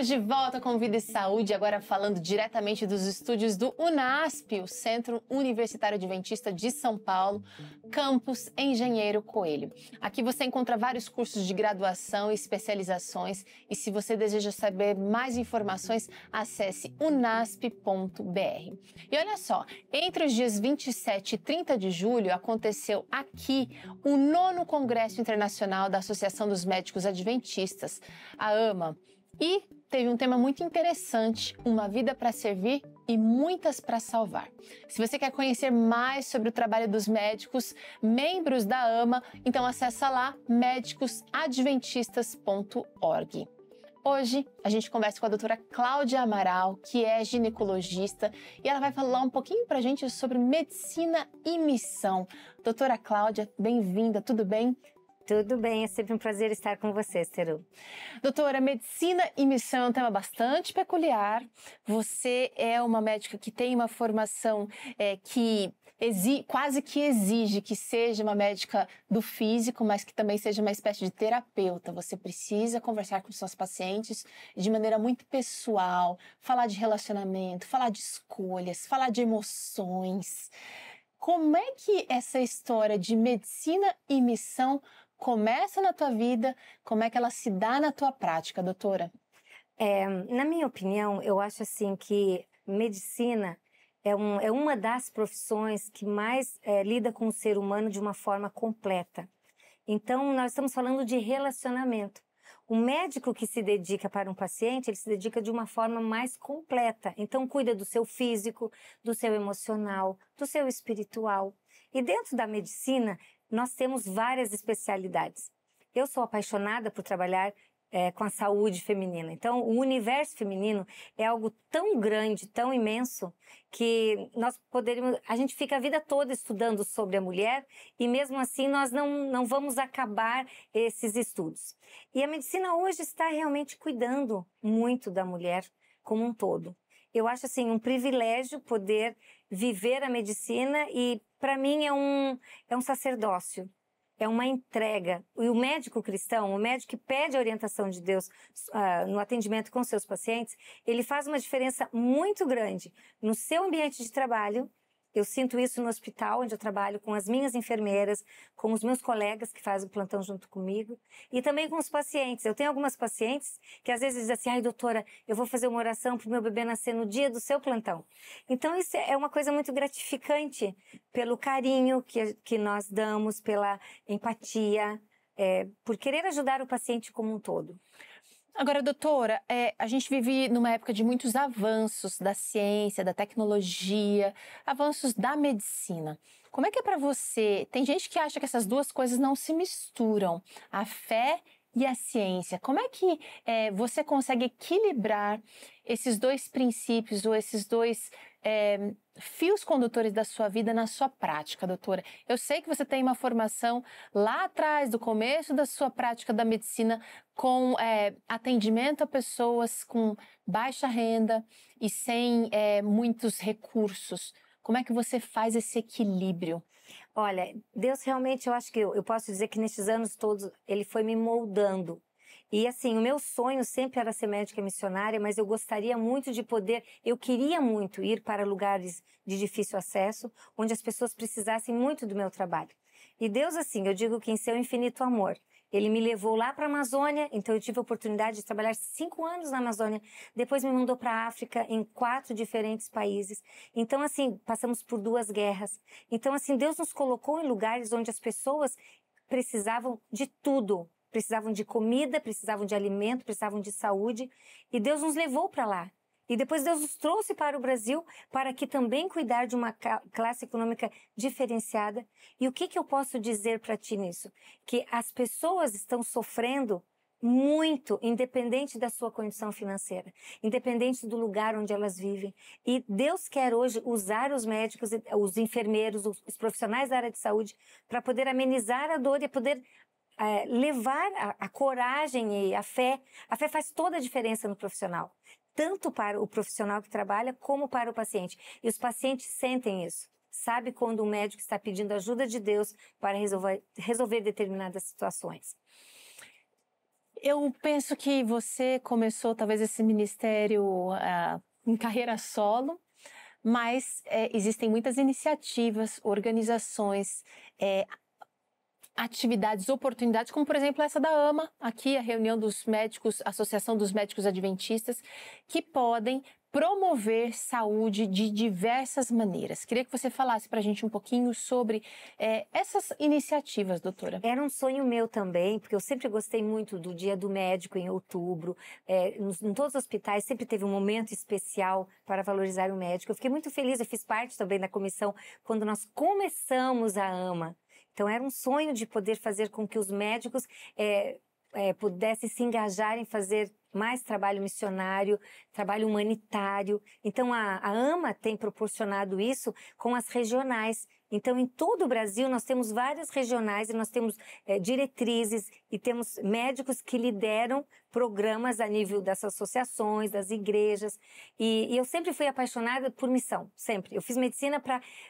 Estamos de volta com Vida e Saúde, agora falando diretamente dos estúdios do UNASP, o Centro Universitário Adventista de São Paulo, campus Engenheiro Coelho. Aqui você encontra vários cursos de graduação e especializações, e se você deseja saber mais informações, acesse unasp.br. E olha só, entre os dias 27 e 30 de julho aconteceu aqui o nono Congresso Internacional da Associação dos Médicos Adventistas, a AMA. E teve um tema muito interessante, Uma Vida para Servir e Muitas para Salvar. Se você quer conhecer mais sobre o trabalho dos médicos, membros da AMA, então acessa lá médicosadventistas.org. Hoje a gente conversa com a doutora Cláudia Amaral, que é ginecologista, e ela vai falar um pouquinho para a gente sobre medicina e missão. Doutora Cláudia, bem-vinda, tudo bem? Tudo bem, é sempre um prazer estar com você, Seru. Doutora, medicina e missão é um tema bastante peculiar. Você é uma médica que tem uma formação é, que exi quase que exige que seja uma médica do físico, mas que também seja uma espécie de terapeuta. Você precisa conversar com seus pacientes de maneira muito pessoal, falar de relacionamento, falar de escolhas, falar de emoções. Como é que essa história de medicina e missão começa na tua vida, como é que ela se dá na tua prática, doutora? É, na minha opinião, eu acho assim que medicina é, um, é uma das profissões que mais é, lida com o ser humano de uma forma completa. Então, nós estamos falando de relacionamento. O médico que se dedica para um paciente, ele se dedica de uma forma mais completa. Então, cuida do seu físico, do seu emocional, do seu espiritual. E dentro da medicina, nós temos várias especialidades. Eu sou apaixonada por trabalhar é, com a saúde feminina. Então, o universo feminino é algo tão grande, tão imenso, que nós poderíamos. A gente fica a vida toda estudando sobre a mulher e, mesmo assim, nós não, não vamos acabar esses estudos. E a medicina hoje está realmente cuidando muito da mulher como um todo. Eu acho assim um privilégio poder viver a medicina e para mim é um é um sacerdócio. É uma entrega. E o médico cristão, o médico que pede a orientação de Deus uh, no atendimento com seus pacientes, ele faz uma diferença muito grande no seu ambiente de trabalho eu sinto isso no hospital onde eu trabalho com as minhas enfermeiras, com os meus colegas que fazem o plantão junto comigo e também com os pacientes. Eu tenho algumas pacientes que às vezes dizem assim: "Ai, doutora, eu vou fazer uma oração para o meu bebê nascer no dia do seu plantão". Então isso é uma coisa muito gratificante pelo carinho que que nós damos, pela empatia, é, por querer ajudar o paciente como um todo. Agora, doutora, é, a gente vive numa época de muitos avanços da ciência, da tecnologia, avanços da medicina. Como é que é para você? Tem gente que acha que essas duas coisas não se misturam, a fé e a ciência? Como é que é, você consegue equilibrar esses dois princípios ou esses dois é, fios condutores da sua vida na sua prática, doutora? Eu sei que você tem uma formação lá atrás, do começo da sua prática da medicina, com é, atendimento a pessoas com baixa renda e sem muitos recursos. Como é que você faz esse equilíbrio? Olha, Deus realmente, eu acho que eu, eu posso dizer que nesses anos todos ele foi me moldando. E assim, o meu sonho sempre era ser médica missionária, mas eu gostaria muito de poder, eu queria muito ir para lugares de difícil acesso, onde as pessoas precisassem muito do meu trabalho. E Deus, assim, eu digo que em seu infinito amor, ele me levou lá para a Amazônia, então eu tive a oportunidade de trabalhar cinco anos na Amazônia. Depois me mandou para a África, em quatro diferentes países. Então, assim, passamos por duas guerras. Então, assim, Deus nos colocou em lugares onde as pessoas precisavam de tudo. Precisavam de comida, precisavam de alimento, precisavam de saúde. E Deus nos levou para lá. E depois Deus os trouxe para o Brasil para que também cuidar de uma classe econômica diferenciada. E o que, que eu posso dizer para ti nisso? Que as pessoas estão sofrendo muito, independente da sua condição financeira, independente do lugar onde elas vivem. E Deus quer hoje usar os médicos, os enfermeiros, os profissionais da área de saúde para poder amenizar a dor e poder é, levar a, a, coragem e a fé. A fé faz toda a diferença no profissional tanto para o profissional que trabalha como para o paciente. E os pacientes sentem isso. Sabe quando um médico está pedindo ajuda de Deus para resolver, resolver determinadas situações. Eu penso que você começou talvez esse ministério uh, em carreira solo, mas é, existem muitas iniciativas, organizações, é, atividades, oportunidades, como por exemplo essa da AMA, aqui a reunião dos médicos, Associação dos Médicos Adventistas, que podem promover saúde de diversas maneiras. Queria que você falasse para a gente um pouquinho sobre é, essas iniciativas, doutora. Era um sonho meu também, porque eu sempre gostei muito do Dia do Médico em outubro. É, em todos os hospitais sempre teve um momento especial para valorizar o médico. Eu fiquei muito feliz, eu fiz parte também da comissão quando nós começamos a AMA. Então era um sonho de poder fazer com que os médicos é, é, pudessem se engajar em fazer mais trabalho missionário, trabalho humanitário. Então a, a AMA tem proporcionado isso com as regionais então, em todo o Brasil, nós temos várias regionais e nós temos é, diretrizes e temos médicos que lideram programas a nível das associações, das igrejas. E, e eu sempre fui apaixonada por missão, sempre. Eu fiz medicina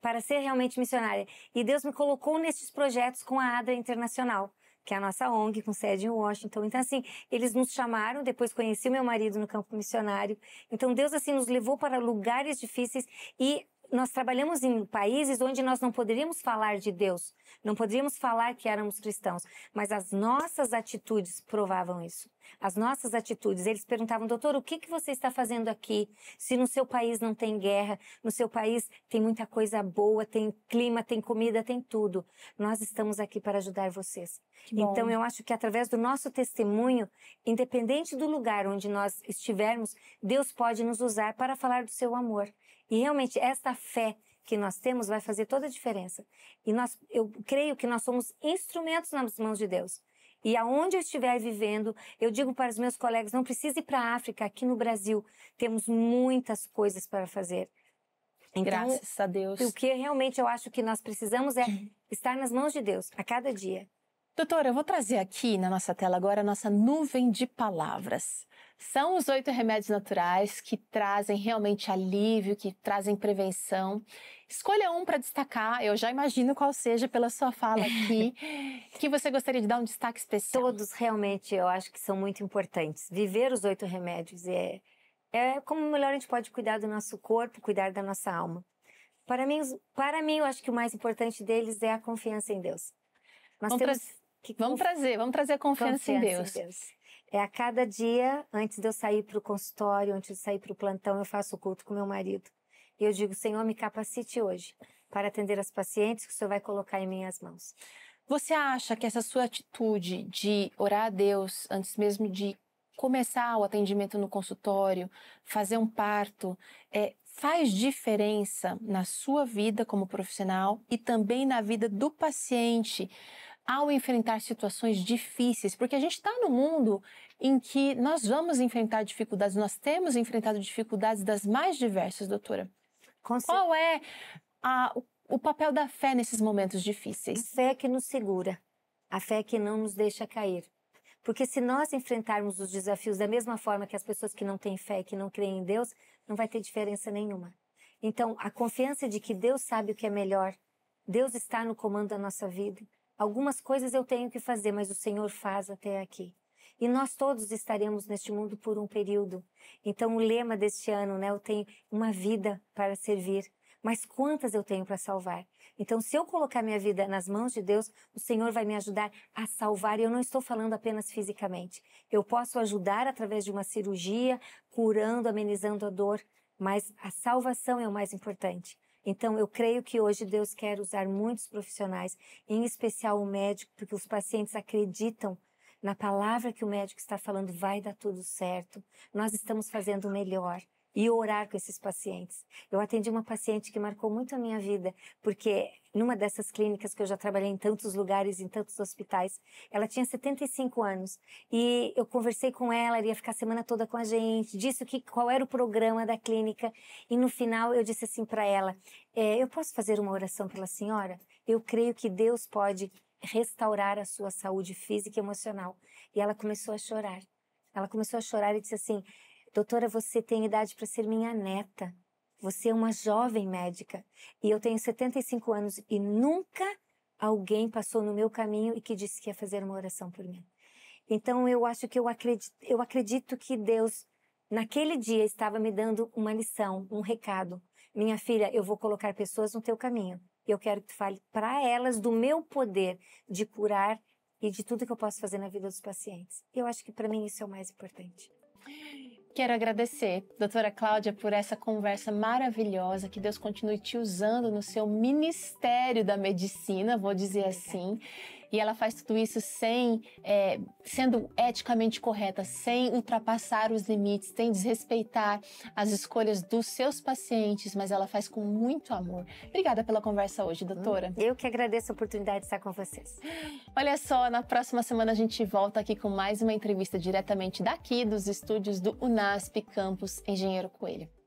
para ser realmente missionária. E Deus me colocou nesses projetos com a ADRA Internacional que é a nossa ONG, com sede em Washington. Então, assim, eles nos chamaram, depois conheci o meu marido no campo missionário. Então, Deus, assim, nos levou para lugares difíceis e nós trabalhamos em países onde nós não poderíamos falar de Deus, não poderíamos falar que éramos cristãos, mas as nossas atitudes provavam isso. As nossas atitudes. Eles perguntavam, doutor, o que, que você está fazendo aqui? Se no seu país não tem guerra, no seu país tem muita coisa boa, tem clima, tem comida, tem tudo. Nós estamos aqui para ajudar vocês. Então eu acho que através do nosso testemunho, independente do lugar onde nós estivermos, Deus pode nos usar para falar do seu amor. E realmente esta fé que nós temos vai fazer toda a diferença. E nós, eu creio que nós somos instrumentos nas mãos de Deus. E aonde eu estiver vivendo, eu digo para os meus colegas, não precise ir para a África, aqui no Brasil temos muitas coisas para fazer. Então, Graças a Deus. O que realmente eu acho que nós precisamos é uhum. estar nas mãos de Deus a cada dia. Doutora, eu vou trazer aqui na nossa tela agora a nossa nuvem de palavras. São os oito remédios naturais que trazem realmente alívio, que trazem prevenção. Escolha um para destacar, eu já imagino qual seja pela sua fala aqui, que você gostaria de dar um destaque especial. Todos realmente eu acho que são muito importantes. Viver os oito remédios é, é como melhor a gente pode cuidar do nosso corpo, cuidar da nossa alma. Para mim, para mim, eu acho que o mais importante deles é a confiança em Deus. Nós temos que vamos conf... trazer, vamos trazer a confiança, confiança em, Deus. em, Deus. É a cada dia, antes de eu sair para o consultório, antes de eu sair para o plantão, eu faço o culto com meu marido. E eu digo, Senhor, me capacite hoje para atender as pacientes que o Senhor vai colocar em minhas mãos. Você acha que essa sua atitude de orar a Deus antes mesmo de começar o atendimento no consultório, fazer um parto, é, faz diferença na sua vida como profissional e também na vida do paciente? ao enfrentar situações difíceis, porque a gente está no mundo em que nós vamos enfrentar dificuldades, nós temos enfrentado dificuldades das mais diversas, doutora. Conce... Qual é a, o papel da fé nesses momentos difíceis? A fé que nos segura, a fé que não nos deixa cair. Porque se nós enfrentarmos os desafios da mesma forma que as pessoas que não têm fé e que não creem em Deus, não vai ter diferença nenhuma. Então, a confiança de que Deus sabe o que é melhor, Deus está no comando da nossa vida, Algumas coisas eu tenho que fazer, mas o Senhor faz até aqui. E nós todos estaremos neste mundo por um período. Então o lema deste ano, né, eu tenho uma vida para servir, mas quantas eu tenho para salvar? Então se eu colocar minha vida nas mãos de Deus, o Senhor vai me ajudar a salvar, e eu não estou falando apenas fisicamente. Eu posso ajudar através de uma cirurgia, curando, amenizando a dor, mas a salvação é o mais importante. Então, eu creio que hoje Deus quer usar muitos profissionais, em especial o médico, porque os pacientes acreditam na palavra que o médico está falando, vai dar tudo certo, nós estamos fazendo o melhor. E orar com esses pacientes. Eu atendi uma paciente que marcou muito a minha vida, porque numa dessas clínicas que eu já trabalhei em tantos lugares, em tantos hospitais. Ela tinha 75 anos e eu conversei com ela, ela ia ficar a semana toda com a gente, disse que, qual era o programa da clínica e no final eu disse assim para ela: é, Eu posso fazer uma oração pela senhora? Eu creio que Deus pode restaurar a sua saúde física e emocional. E ela começou a chorar. Ela começou a chorar e disse assim: Doutora, você tem idade para ser minha neta. Você é uma jovem médica e eu tenho 75 anos e nunca alguém passou no meu caminho e que disse que ia fazer uma oração por mim. Então eu acho que eu acredito, eu acredito que Deus naquele dia estava me dando uma lição, um recado. Minha filha, eu vou colocar pessoas no teu caminho. Eu quero que tu fale para elas do meu poder de curar e de tudo que eu posso fazer na vida dos pacientes. Eu acho que para mim isso é o mais importante. Quero agradecer, doutora Cláudia, por essa conversa maravilhosa, que Deus continue te usando no seu ministério da medicina, vou dizer assim. E ela faz tudo isso sem é, sendo eticamente correta, sem ultrapassar os limites, sem desrespeitar as escolhas dos seus pacientes, mas ela faz com muito amor. Obrigada pela conversa hoje, doutora. Hum, eu que agradeço a oportunidade de estar com vocês. Olha só, na próxima semana a gente volta aqui com mais uma entrevista diretamente daqui dos estúdios do UNASP Campus Engenheiro Coelho.